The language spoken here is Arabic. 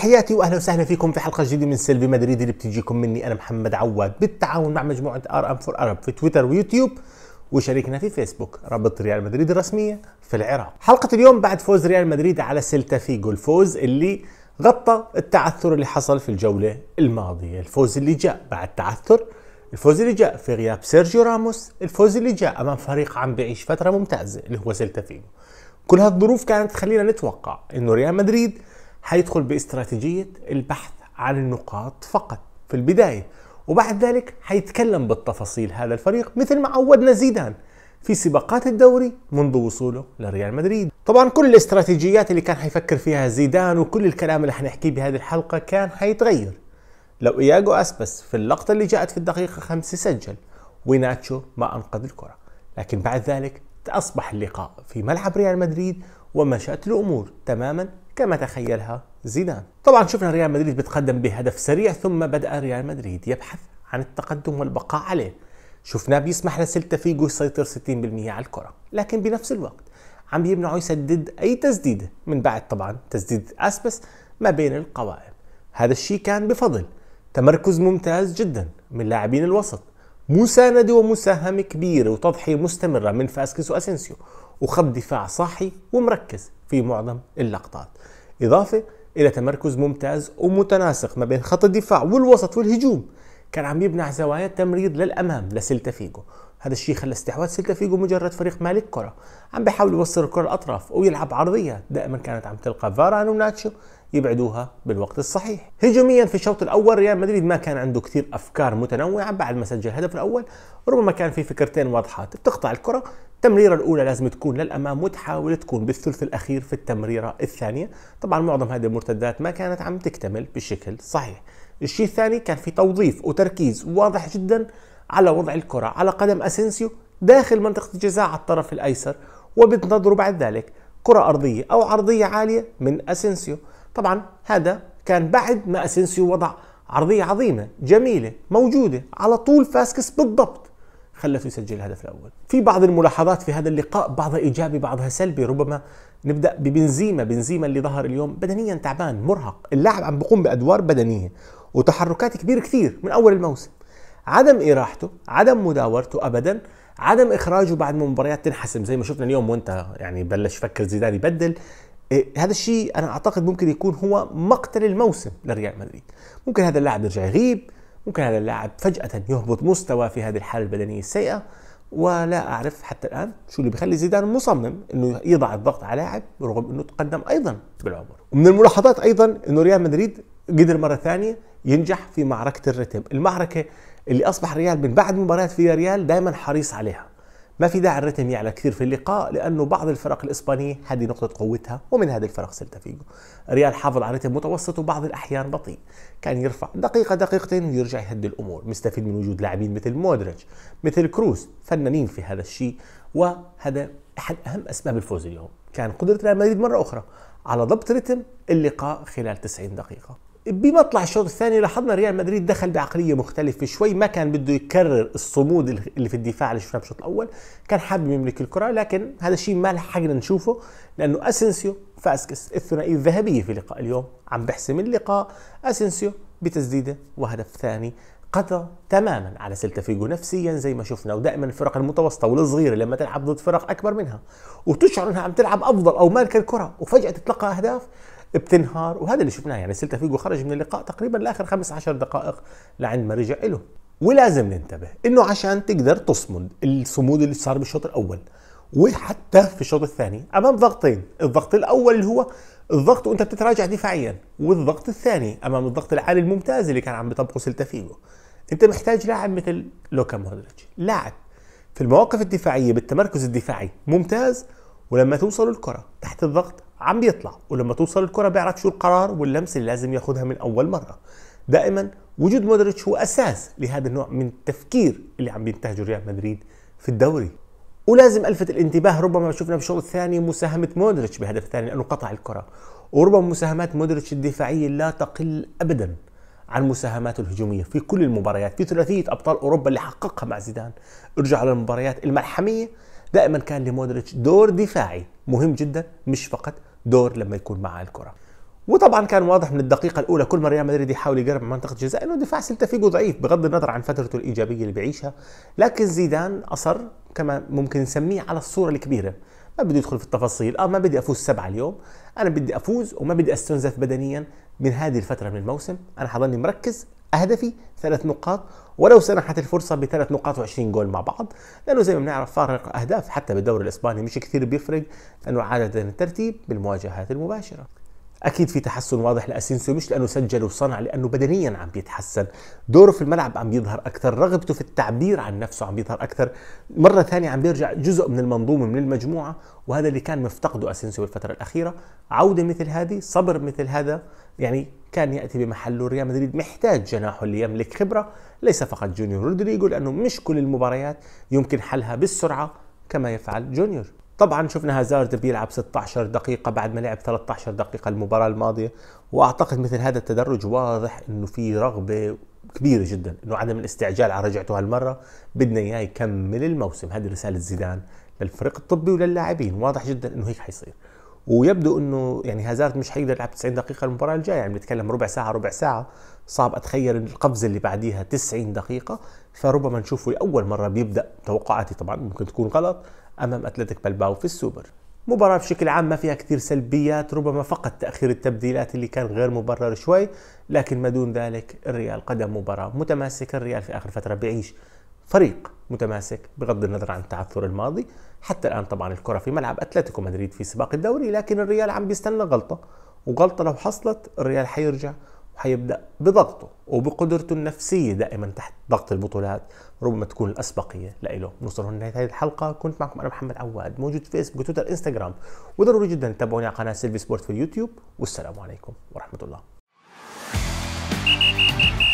تحياتي واهلا وسهلا فيكم في حلقه جديده من سيلفي مدريد اللي بتجيكم مني انا محمد عواد بالتعاون مع مجموعه ار ام فور ارب في تويتر ويوتيوب وشريكنا في فيسبوك رابط ريال مدريد الرسميه في العراق. حلقه اليوم بعد فوز ريال مدريد على سيلتا فيجو الفوز اللي غطى التعثر اللي حصل في الجوله الماضيه، الفوز اللي جاء بعد تعثر الفوز اللي جاء في غياب سيرجيو راموس، الفوز اللي جاء امام فريق عم بيعيش فتره ممتازه اللي هو سيلتا فيجو. كل هالظروف كانت تخلينا نتوقع انه ريال مدريد هيدخل باستراتيجية البحث عن النقاط فقط في البداية وبعد ذلك هيتكلم بالتفاصيل هذا الفريق مثل ما عودنا زيدان في سباقات الدوري منذ وصوله لريال مدريد طبعا كل الاستراتيجيات اللي كان حيفكر فيها زيدان وكل الكلام اللي حنحكيه بهذه الحلقة كان حيتغير لو إياجو أسبس في اللقطة اللي جاءت في الدقيقة خمسة سجل ويناتشو ما أنقذ الكرة لكن بعد ذلك أصبح اللقاء في ملعب ريال مدريد ومشأت الأمور تماما كما تخيلها زيدان طبعا شفنا ريال مدريد بتقدم بهدف سريع ثم بدأ ريال مدريد يبحث عن التقدم والبقاء عليه شفناه بيسمح لسلتا فيجو يسيطر 60% على الكرة لكن بنفس الوقت عم بيمنعوا يسدد أي تسديدة من بعد طبعا تسديد أسبس ما بين القوائم هذا الشيء كان بفضل تمركز ممتاز جدا من لاعبين الوسط مساندة ومساهمة كبيرة وتضحية مستمرة من فاسكس وأسينسيو وخط دفاع صاحي ومركز في معظم اللقطات إضافة إلى تمركز ممتاز ومتناسق ما بين خط الدفاع والوسط والهجوم كان عم يبنع زوايا تمرير للأمام لسلتا فيجو هذا الشيء خلى استحواذ سلتا فيجو مجرد فريق مالك كرة عم بيحاول يوصل الكرة الأطراف ويلعب عرضية دائما كانت عم تلقى فاران وناتشو يبعدوها بالوقت الصحيح هجوميا في الشوط الاول ريال مدريد ما كان عنده كثير افكار متنوعه بعد ما سجل الهدف الاول ربما كان في فكرتين واضحات بتقطع الكره التمريرة الأولى لازم تكون للأمام وتحاول تكون بالثلث الأخير في التمريرة الثانية طبعا معظم هذه المرتدات ما كانت عم تكتمل بشكل صحيح الشيء الثاني كان في توظيف وتركيز واضح جدا على وضع الكرة على قدم أسينسيو داخل منطقة الجزاء على الطرف الأيسر وبتنظروا بعد ذلك كرة أرضية أو عرضية عالية من أسينسيو طبعا هذا كان بعد ما اسينسيو وضع عرضيه عظيمه جميله موجوده على طول فاسكس بالضبط خلته يسجل الهدف الاول في بعض الملاحظات في هذا اللقاء بعضها ايجابي بعضها سلبي ربما نبدا ببنزيما بنزيما اللي ظهر اليوم بدنيا تعبان مرهق اللاعب عم بقوم بادوار بدنيه وتحركات كبيره كثير من اول الموسم عدم اراحته عدم مداورته ابدا عدم اخراجه بعد ما مباريات تنحسم زي ما شفنا اليوم وانت يعني بلش يفكر زيدان يبدل إيه، هذا الشيء انا اعتقد ممكن يكون هو مقتل الموسم لريال مدريد ممكن هذا اللاعب يرجع يغيب ممكن هذا اللاعب فجاه يهبط مستوى في هذه الحاله البدنيه السيئه ولا اعرف حتى الان شو اللي بيخلي زيدان مصمم انه يضع الضغط على لاعب رغم انه تقدم ايضا بالعمر ومن الملاحظات ايضا انه ريال مدريد قدر مره ثانيه ينجح في معركه الرتم المعركه اللي اصبح ريال من بعد مباريات فيا ريال دائما حريص عليها ما في داعي الريتم يعلى كثير في اللقاء لانه بعض الفرق الاسبانيه هذه نقطه قوتها ومن هذه الفرق سيلتا فيجو ريال حافظ على ريتم متوسط وبعض الاحيان بطيء كان يرفع دقيقه دقيقتين ويرجع يهدي الامور مستفيد من وجود لاعبين مثل مودريتش مثل كروس فنانين في هذا الشيء وهذا احد اهم اسباب الفوز اليوم كان قدره ريال مدريد مره اخرى على ضبط رتم اللقاء خلال 90 دقيقه بمطلع الشوط الثاني لاحظنا ريال مدريد دخل بعقليه مختلفه شوي ما كان بده يكرر الصمود اللي في الدفاع اللي شفناه بالشوط الاول كان حابب يملك الكره لكن هذا الشيء ما لحقنا نشوفه لانه اسنسيو فاسكس الثنائيه الذهبيه في لقاء اليوم عم بحسم اللقاء اسنسيو بتسديده وهدف ثاني قضى تماما على سلتا فيجو نفسيا زي ما شفنا ودائما الفرق المتوسطه والصغيره لما تلعب ضد فرق اكبر منها وتشعر انها عم تلعب افضل او مالكه الكره وفجاه تتلقى اهداف بتنهار وهذا اللي شفناه يعني سيلتا فيجو خرج من اللقاء تقريبا لاخر 15 دقائق لعند ما رجع له ولازم ننتبه انه عشان تقدر تصمد الصمود اللي صار بالشوط الاول وحتى في الشوط الثاني امام ضغطين الضغط الاول اللي هو الضغط وانت بتتراجع دفاعيا والضغط الثاني امام الضغط العالي الممتاز اللي كان عم بيطبقه سيلتا فيجو انت محتاج لاعب مثل لوكا مودريتش لاعب في المواقف الدفاعيه بالتمركز الدفاعي ممتاز ولما توصل الكره تحت الضغط عم بيطلع ولما توصل الكرة بيعرف شو القرار واللمسة اللي لازم ياخذها من أول مرة دائما وجود مودريتش هو أساس لهذا النوع من التفكير اللي عم بينتهجه ريال مدريد في الدوري ولازم الفت الانتباه ربما شفنا بشغل الثاني مساهمه مودريتش بهدف ثاني لانه قطع الكره وربما مساهمات مودريتش الدفاعيه لا تقل ابدا عن مساهماته الهجوميه في كل المباريات في ثلاثيه ابطال اوروبا اللي حققها مع زيدان ارجع للمباريات الملحميه دائما كان لمودريتش دور دفاعي مهم جدا مش فقط دور لما يكون معاه الكره وطبعا كان واضح من الدقيقة الأولى كل ما ريال مدريد يحاول يقرب من منطقة الجزاء إنه دفاع سيلتا فيجو ضعيف بغض النظر عن فترته الإيجابية اللي بيعيشها، لكن زيدان أصر كما ممكن نسميه على الصورة الكبيرة، ما بدي يدخل في التفاصيل، أه ما بدي أفوز سبعة اليوم، أنا بدي أفوز وما بدي أستنزف بدنيا من هذه الفترة من الموسم، أنا حضلني مركز هدفي ثلاث نقاط ولو سنحت الفرصة بثلاث نقاط و20 جول مع بعض لأنه زي ما بنعرف فارق أهداف حتى بالدوري الإسباني مش كثير بيفرق لأنه عادة الترتيب بالمواجهات المباشرة اكيد في تحسن واضح لاسينسيو مش لانه سجل وصنع لانه بدنيا عم بيتحسن دوره في الملعب عم بيظهر اكثر رغبته في التعبير عن نفسه عم بيظهر اكثر مره ثانيه عم بيرجع جزء من المنظومه من المجموعه وهذا اللي كان مفتقده اسينسيو بالفتره الاخيره عوده مثل هذه صبر مثل هذا يعني كان ياتي بمحله ريال مدريد محتاج جناحه اللي يملك خبره ليس فقط جونيور رودريجو لانه مش كل المباريات يمكن حلها بالسرعه كما يفعل جونيور طبعا شفنا هازارد بيلعب 16 دقيقة بعد ما لعب 13 دقيقة المباراة الماضية واعتقد مثل هذا التدرج واضح انه في رغبة كبيرة جدا انه عدم الاستعجال على رجعته هالمرة بدنا اياه يكمل الموسم هذه رسالة زيدان للفريق الطبي وللاعبين واضح جدا انه هيك حيصير ويبدو انه يعني هازارد مش حيقدر يلعب 90 دقيقه المباراه الجايه يعني بنتكلم ربع ساعه ربع ساعه صعب اتخيل القفزه اللي بعديها 90 دقيقه فربما نشوفه لاول مره بيبدا توقعاتي طبعا ممكن تكون غلط أمام أتلتيك بلباو في السوبر مباراة بشكل عام ما فيها كثير سلبيات ربما فقط تأخير التبديلات اللي كان غير مبرر شوي لكن ما دون ذلك الريال قدم مباراة متماسكة الريال في آخر فترة بيعيش فريق متماسك بغض النظر عن التعثر الماضي حتى الآن طبعا الكرة في ملعب أتلتيكو مدريد في سباق الدوري لكن الريال عم بيستنى غلطة وغلطة لو حصلت الريال حيرجع حيبدا بضغطه وبقدرته النفسية دائما تحت ضغط البطولات ربما تكون الأسبقية لإله نوصل هنا لنهاية هذه الحلقة كنت معكم أنا محمد عواد موجود في فيسبوك وتويتر انستغرام وضروري جدا تتابعوني على قناة سيلفي سبورت في اليوتيوب والسلام عليكم ورحمة الله